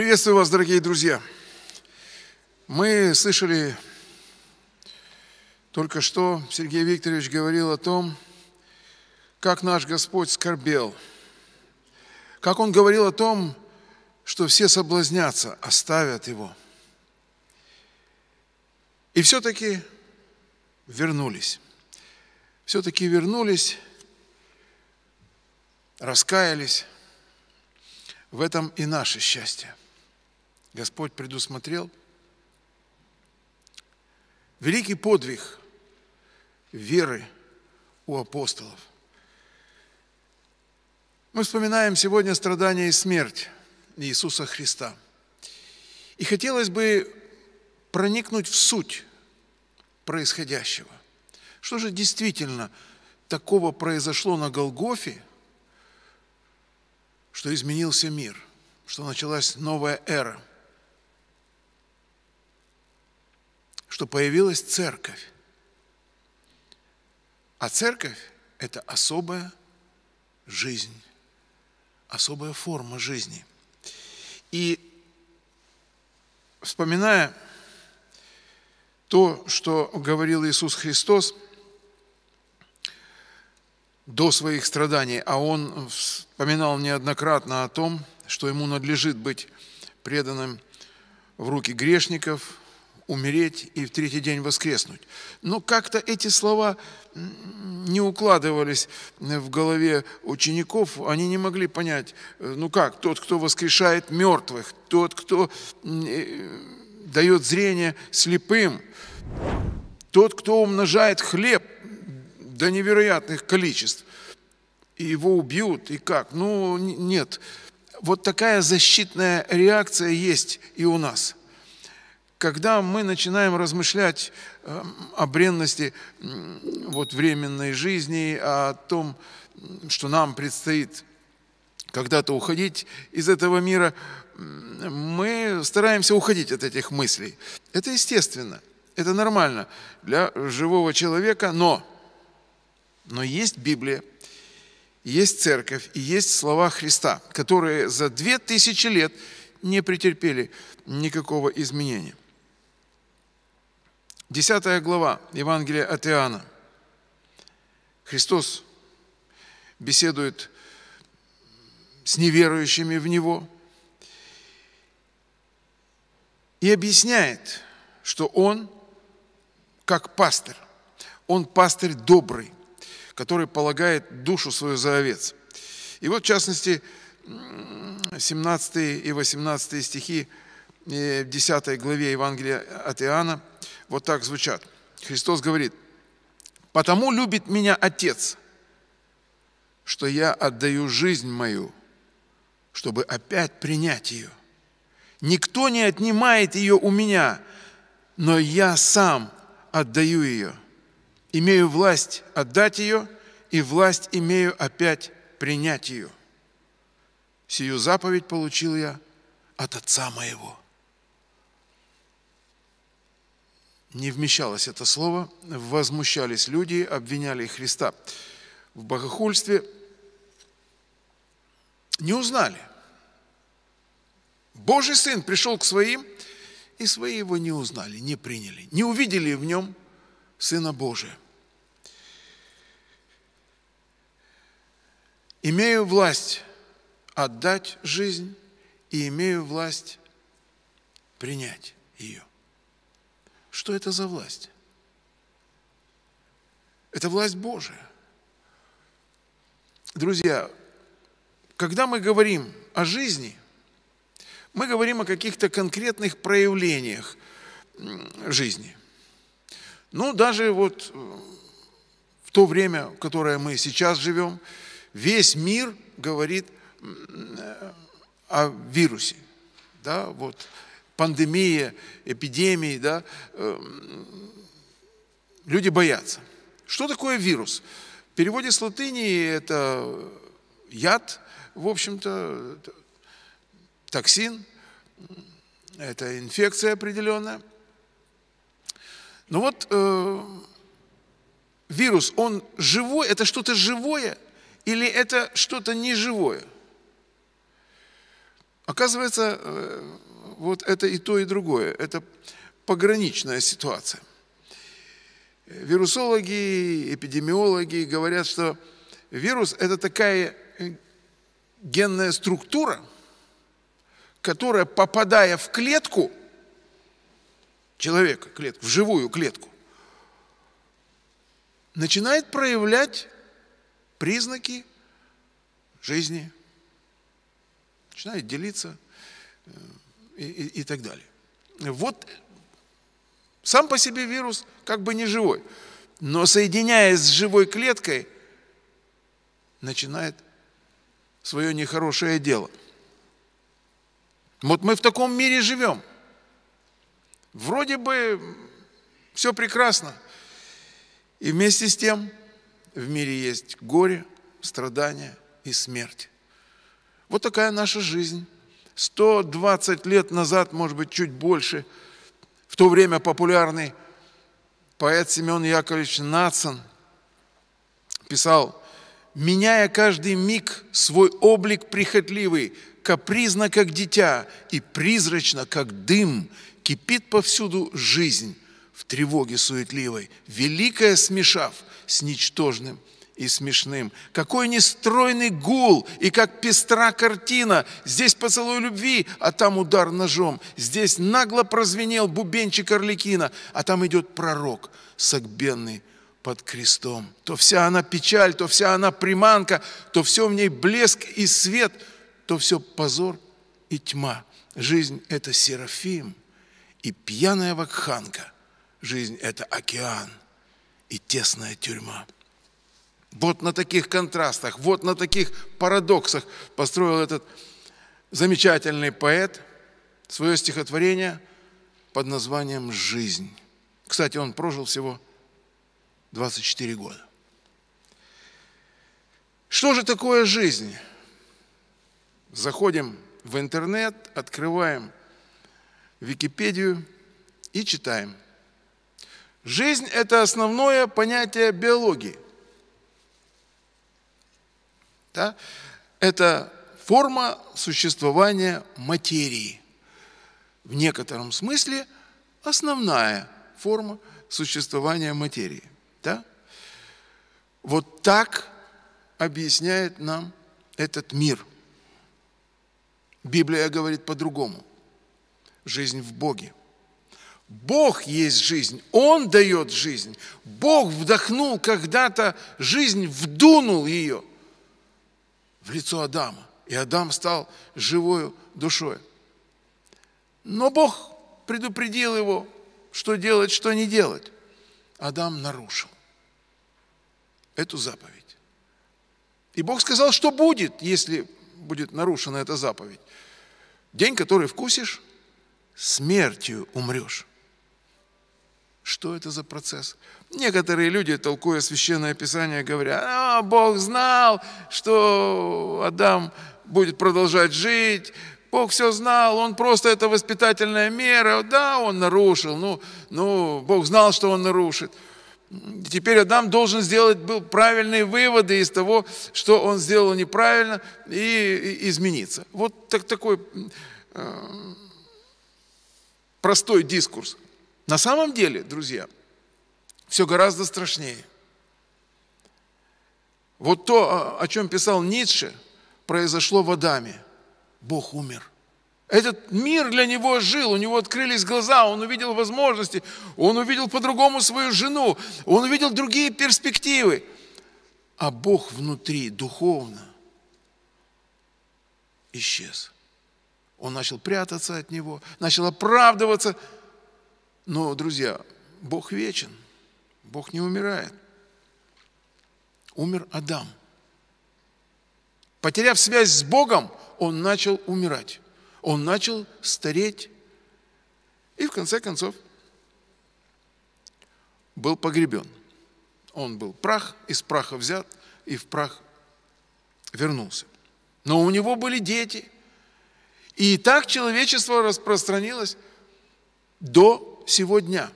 Приветствую вас, дорогие друзья. Мы слышали только что, Сергей Викторович говорил о том, как наш Господь скорбел, как Он говорил о том, что все соблазнятся, оставят Его. И все-таки вернулись. Все-таки вернулись, раскаялись. В этом и наше счастье – Господь предусмотрел. Великий подвиг веры у апостолов. Мы вспоминаем сегодня страдания и смерть Иисуса Христа. И хотелось бы проникнуть в суть происходящего. Что же действительно такого произошло на Голгофе, что изменился мир, что началась новая эра – что появилась церковь. А церковь – это особая жизнь, особая форма жизни. И вспоминая то, что говорил Иисус Христос до своих страданий, а Он вспоминал неоднократно о том, что Ему надлежит быть преданным в руки грешников – умереть и в третий день воскреснуть. Но как-то эти слова не укладывались в голове учеников, они не могли понять, э, ну как, тот, кто воскрешает мертвых, тот, кто э, дает зрение слепым, тот, кто умножает хлеб до невероятных количеств, и его убьют, и как? Ну, нет. Вот такая защитная реакция есть и у нас – когда мы начинаем размышлять эм, о бренности вот, временной жизни, о том, что нам предстоит когда-то уходить из этого мира, мы стараемся уходить от этих мыслей. Это естественно, это нормально для живого человека, но, но есть Библия, есть церковь и есть слова Христа, которые за две тысячи лет не претерпели никакого изменения. Десятая глава Евангелия от Иоанна. Христос беседует с неверующими в Него и объясняет, что Он, как пастырь, Он пастырь добрый, который полагает душу свою за овец. И вот, в частности, 17 и 18 стихи 10 э, главе Евангелия от Иоанна – вот так звучат. Христос говорит, «Потому любит меня Отец, что я отдаю жизнь мою, чтобы опять принять ее. Никто не отнимает ее у меня, но я сам отдаю ее. Имею власть отдать ее, и власть имею опять принять ее. Сию заповедь получил я от Отца моего». не вмещалось это слово, возмущались люди, обвиняли Христа в богохульстве, не узнали. Божий Сын пришел к своим, и свои его не узнали, не приняли, не увидели в нем Сына Божия. Имею власть отдать жизнь и имею власть принять ее. Что это за власть? Это власть Божия. Друзья, когда мы говорим о жизни, мы говорим о каких-то конкретных проявлениях жизни. Ну, даже вот э, в то время, в которое мы сейчас живем, весь мир говорит э, о вирусе. Да, вот пандемия, эпидемии, да, эм, люди боятся. Что такое вирус? В переводе с латыни это яд, в общем-то, токсин, это инфекция определенная. Но ну вот э, вирус, он живой, это что-то живое или это что-то неживое? Оказывается, э, вот это и то, и другое. Это пограничная ситуация. Вирусологи, эпидемиологи говорят, что вирус – это такая э, генная структура, которая, попадая в клетку человека, клетку, в живую клетку, начинает проявлять признаки жизни, начинает делиться, э, и, и, так далее. Вот сам по себе вирус как бы не живой, но соединяясь с живой клеткой, начинает свое нехорошее дело. Вот мы в таком мире живем. Вроде бы все прекрасно. И вместе с тем в мире есть горе, страдания и смерть. Вот такая наша жизнь. 120 лет назад, может быть, чуть больше, в то время популярный поэт Семен Яковлевич Нацин писал, «Меняя каждый миг свой облик прихотливый, капризно, как дитя, и призрачно, как дым, кипит повсюду жизнь в тревоге суетливой, великая смешав с ничтожным и смешным. Какой нестройный гул и как пестра картина. Здесь поцелуй любви, а там удар ножом. Здесь нагло прозвенел бубенчик Орликина, а там идет пророк, согбенный под крестом. То вся она печаль, то вся она приманка, то все в ней блеск и свет, то все позор и тьма. Жизнь – это серафим и пьяная вакханка. Жизнь – это океан и тесная тюрьма. Вот на таких контрастах, вот на таких парадоксах построил этот замечательный поэт свое стихотворение под названием «Жизнь». Кстати, он прожил всего 24 года. Что же такое жизнь? Заходим в интернет, открываем Википедию и читаем. Жизнь – это основное понятие биологии – да? Это форма существования материи. В некотором смысле основная форма существования материи. Да? Вот так объясняет нам этот мир. Библия говорит по-другому. Жизнь в Боге. Бог есть жизнь, Он дает жизнь. Бог вдохнул когда-то жизнь, вдунул ее – в лицо Адама. И Адам стал живою душой. Но Бог предупредил его, что делать, что не делать. Адам нарушил эту заповедь. И Бог сказал, что будет, если будет нарушена эта заповедь. День, который вкусишь, смертью умрешь. Что это за процесс? Некоторые люди, толкуя Священное Писание, говорят, а, Бог знал, что Адам будет продолжать жить, Бог все знал, он просто это воспитательная мера, да, он нарушил, ну, ну, Бог знал, что он нарушит. Теперь Адам должен сделать был правильные выводы из того, что он сделал неправильно, и, и измениться. Вот так, такой э, простой дискурс. На самом деле, друзья, все гораздо страшнее. Вот то, о чем писал Ницше, произошло в Адаме. Бог умер. Этот мир для него жил, у него открылись глаза, он увидел возможности, он увидел по-другому свою жену, он увидел другие перспективы. А Бог внутри, духовно, исчез. Он начал прятаться от него, начал оправдываться – но, друзья, Бог вечен, Бог не умирает. Умер Адам. Потеряв связь с Богом, он начал умирать. Он начал стареть. И в конце концов был погребен. Он был прах, из праха взят и в прах вернулся. Но у него были дети. И так человечество распространилось до сегодня.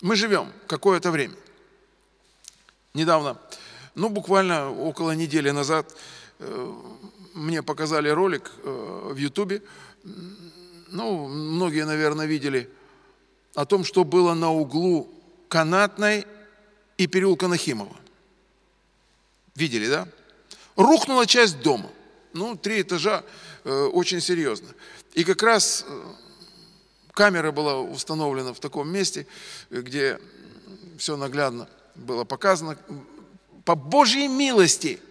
Мы живем какое-то время. Недавно, ну буквально около недели назад, э, мне показали ролик э, в Ютубе, ну, многие, наверное, видели, о том, что было на углу Канатной и переулка Нахимова. Видели, да? Рухнула часть дома. Ну, три этажа, э, очень серьезно. И как раз э, камера была установлена в таком месте, где все наглядно было показано. По Божьей милости –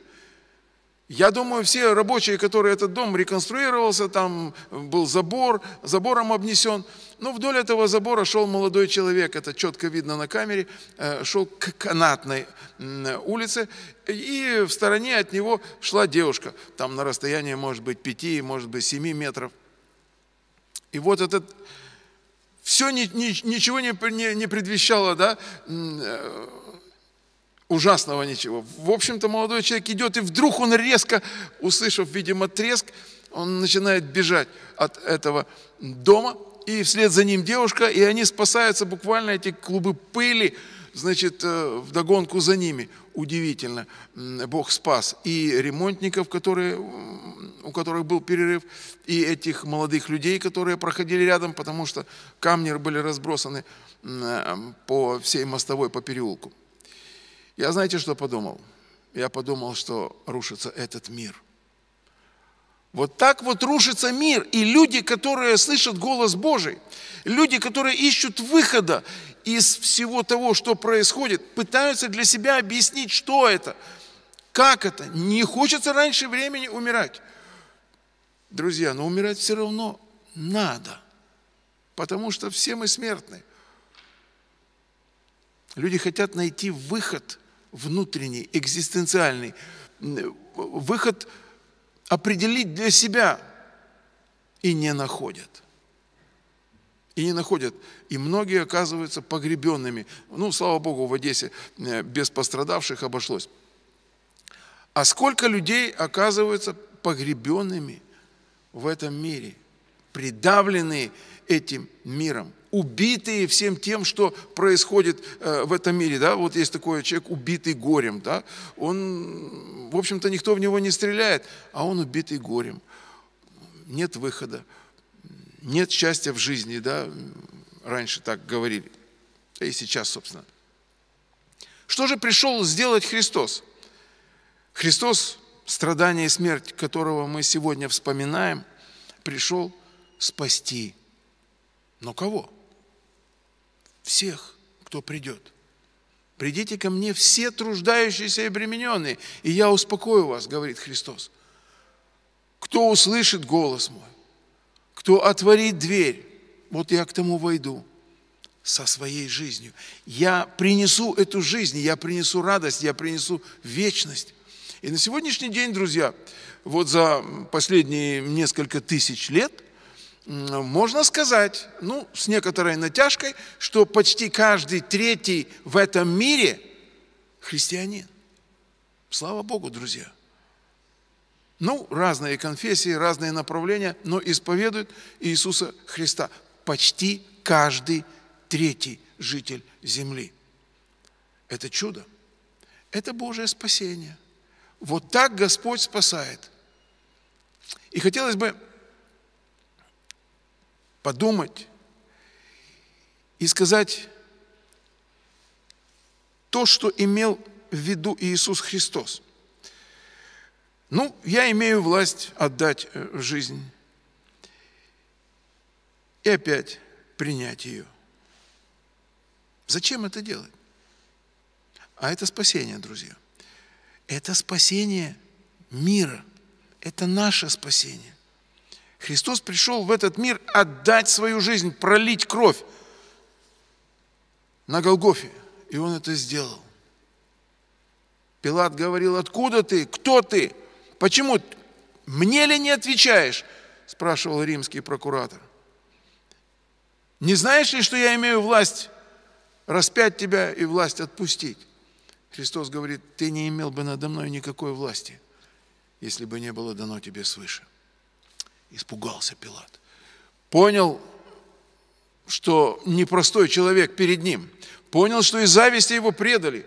я думаю, все рабочие, которые этот дом реконструировался, там был забор, забором обнесен. Но вдоль этого забора шел молодой человек, это четко видно на камере, э, шел к канатной улице, и в стороне от него шла девушка, там на расстоянии, может быть, пяти, может быть, семи метров. И вот этот все ни, ни, ничего не, не, не предвещало, да, э, ужасного ничего. В общем-то, молодой человек идет, и вдруг он резко, услышав, видимо, треск, он начинает бежать от этого дома, и вслед за ним девушка, и они спасаются буквально эти клубы пыли, значит, э, в догонку за ними. Удивительно, Бог спас и ремонтников, которые у которых был перерыв, и этих молодых людей, которые проходили рядом, потому что камни были разбросаны эм, по всей мостовой, по переулку. Я знаете, что подумал? Я подумал, что рушится этот мир. Вот так вот рушится мир, и люди, которые слышат голос Божий, люди, которые ищут выхода из всего того, что происходит, пытаются для себя объяснить, что это – как это? Не хочется раньше времени умирать. Друзья, но умирать все равно надо, потому что все мы смертны. Люди хотят найти выход внутренний, экзистенциальный, выход определить для себя и не находят. И не находят. И многие оказываются погребенными. Ну, слава Богу, в Одессе э, без пострадавших обошлось. А сколько людей оказываются погребенными – в этом мире, придавленные этим миром, убитые всем тем, что происходит э, в этом мире. Да? Вот есть такой человек, убитый горем. Да? Он, в общем-то, никто в него не стреляет, а он убитый горем. Нет выхода, нет счастья в жизни. Да? Раньше так говорили, и сейчас, собственно. Что же пришел сделать Христос? Христос страдания и смерть, которого мы сегодня вспоминаем, пришел спасти. Но кого? Всех, кто придет. Придите ко мне все труждающиеся и бремененные, и я успокою вас, говорит Христос. Кто услышит голос мой, кто отворит дверь, вот я к тому войду со своей жизнью. Я принесу эту жизнь, я принесу радость, я принесу вечность. И на сегодняшний день, друзья, вот за последние несколько тысяч лет можно сказать, ну, с некоторой натяжкой, что почти каждый третий в этом мире христианин. Слава Богу, друзья. Ну, разные конфессии, разные направления, но исповедуют Иисуса Христа. Почти каждый третий житель земли. Это чудо. Это Божие спасение – вот так Господь спасает. И хотелось бы подумать и сказать то, что имел в виду Иисус Христос. Ну, я имею власть отдать э, жизнь и опять принять ее. Зачем это делать? А это спасение, друзья. Это спасение мира. Это наше спасение. Христос пришел в этот мир отдать свою жизнь, пролить кровь на Голгофе. И он это сделал. Пилат говорил, откуда ты, кто ты, почему, мне ли не отвечаешь, спрашивал римский прокуратор. Не знаешь ли, что я имею власть распять тебя и власть отпустить? Христос говорит, ты не имел бы надо мной никакой власти, если бы не было дано тебе свыше. Испугался Пилат. Понял, что непростой человек перед ним. Понял, что из зависти его предали.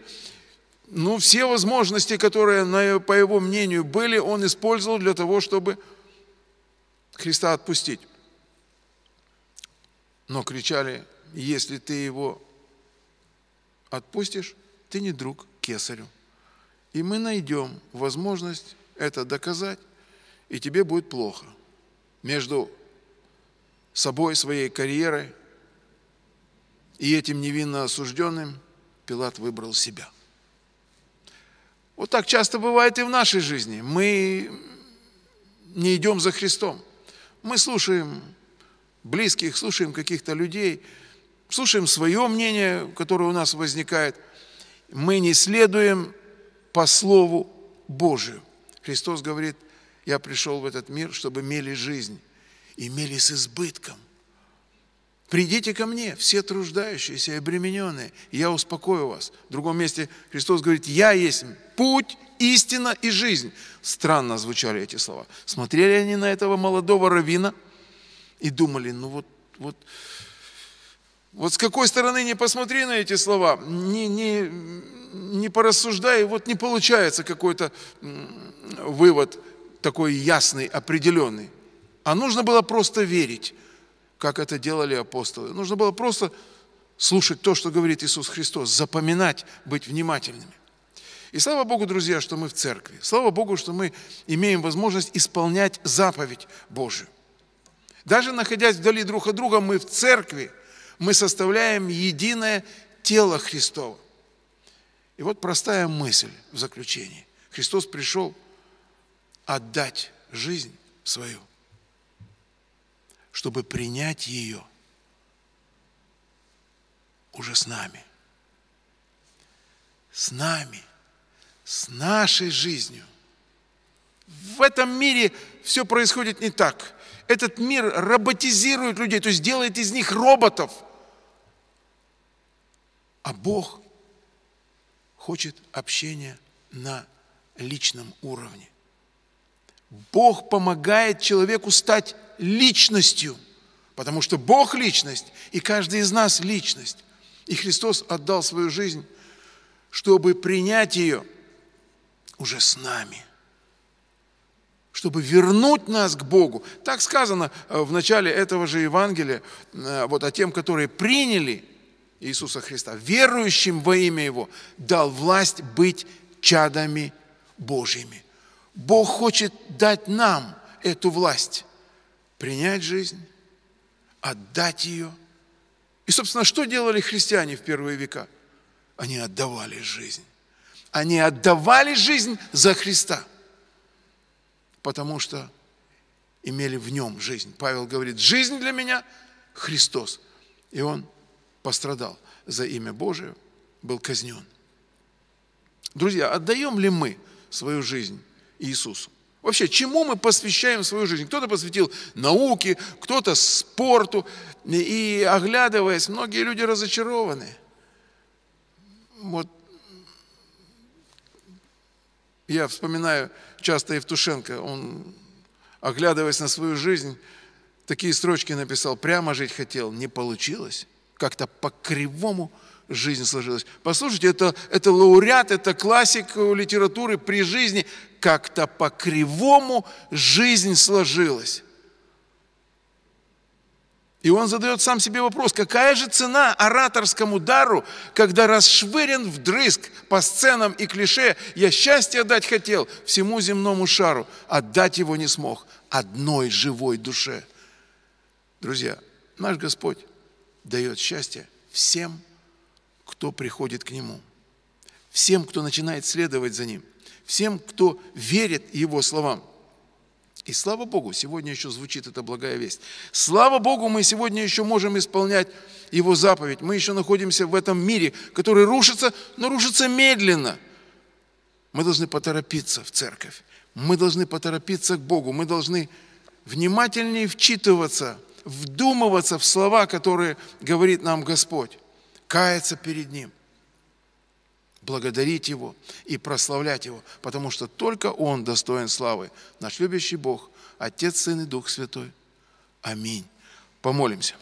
Ну, все возможности, которые, по его мнению, были, он использовал для того, чтобы Христа отпустить. Но кричали, если ты его отпустишь, ты не друг, кесарю. И мы найдем возможность это доказать, и тебе будет плохо. Между собой, своей карьерой и этим невинно осужденным Пилат выбрал себя. Вот так часто бывает и в нашей жизни. Мы не идем за Христом. Мы слушаем близких, слушаем каких-то людей, слушаем свое мнение, которое у нас возникает – мы не следуем по Слову Божию. Христос говорит, я пришел в этот мир, чтобы имели жизнь, имели с избытком. Придите ко мне, все труждающиеся и обремененные, я успокою вас. В другом месте Христос говорит, я есть путь, истина и жизнь. Странно звучали эти слова. Смотрели они на этого молодого равина и думали, ну вот, вот, вот с какой стороны не посмотри на эти слова, не, не, не порассуждай, вот не получается какой-то вывод такой ясный, определенный. А нужно было просто верить, как это делали апостолы. Нужно было просто слушать то, что говорит Иисус Христос, запоминать, быть внимательными. И слава Богу, друзья, что мы в церкви. Слава Богу, что мы имеем возможность исполнять заповедь Божию. Даже находясь вдали друг от друга, мы в церкви – мы составляем единое тело Христово. И вот простая мысль в заключении. Христос пришел отдать жизнь свою, чтобы принять ее уже с нами. С нами, с нашей жизнью. В этом мире все происходит не так. Этот мир роботизирует людей, то есть делает из них роботов – а Бог хочет общения на личном уровне. Бог помогает человеку стать личностью, потому что Бог – личность, и каждый из нас – личность. И Христос отдал свою жизнь, чтобы принять ее уже с нами, чтобы вернуть нас к Богу. Так сказано э, в начале этого же Евангелия, э, вот о тем, которые приняли – Иисуса Христа, верующим во имя Его, дал власть быть чадами Божьими. Бог хочет дать нам эту власть, принять жизнь, отдать ее. И, собственно, что делали христиане в первые века? Они отдавали жизнь. Они отдавали жизнь за Христа, потому что имели в нем жизнь. Павел говорит, жизнь для меня – Христос. И он – пострадал за имя Божие, был казнен. Друзья, отдаем ли мы свою жизнь Иисусу? Вообще, чему мы посвящаем свою жизнь? Кто-то посвятил науке, кто-то спорту. И оглядываясь, многие люди разочарованы. Вот я вспоминаю часто Евтушенко, он, оглядываясь на свою жизнь, такие строчки написал, прямо жить хотел, не получилось как-то по-кривому жизнь сложилась. Послушайте, это, это лауреат, это классик литературы при жизни. Как-то по-кривому жизнь сложилась. И он задает сам себе вопрос, какая же цена ораторскому дару, когда расшвырен вдрызг по сценам и клише, я счастье дать хотел всему земному шару, отдать его не смог одной живой душе. Друзья, наш Господь дает счастье всем, кто приходит к Нему, всем, кто начинает следовать за Ним, всем, кто верит Его словам. И слава Богу, сегодня еще звучит эта благая весть. Слава Богу, мы сегодня еще можем исполнять Его заповедь. Мы еще находимся в этом мире, который рушится, но рушится медленно. Мы должны поторопиться в церковь. Мы должны поторопиться к Богу. Мы должны внимательнее вчитываться – вдумываться в слова, которые говорит нам Господь, каяться перед Ним, благодарить Его и прославлять Его, потому что только Он достоин славы, наш любящий Бог, Отец, Сын и Дух Святой. Аминь. Помолимся.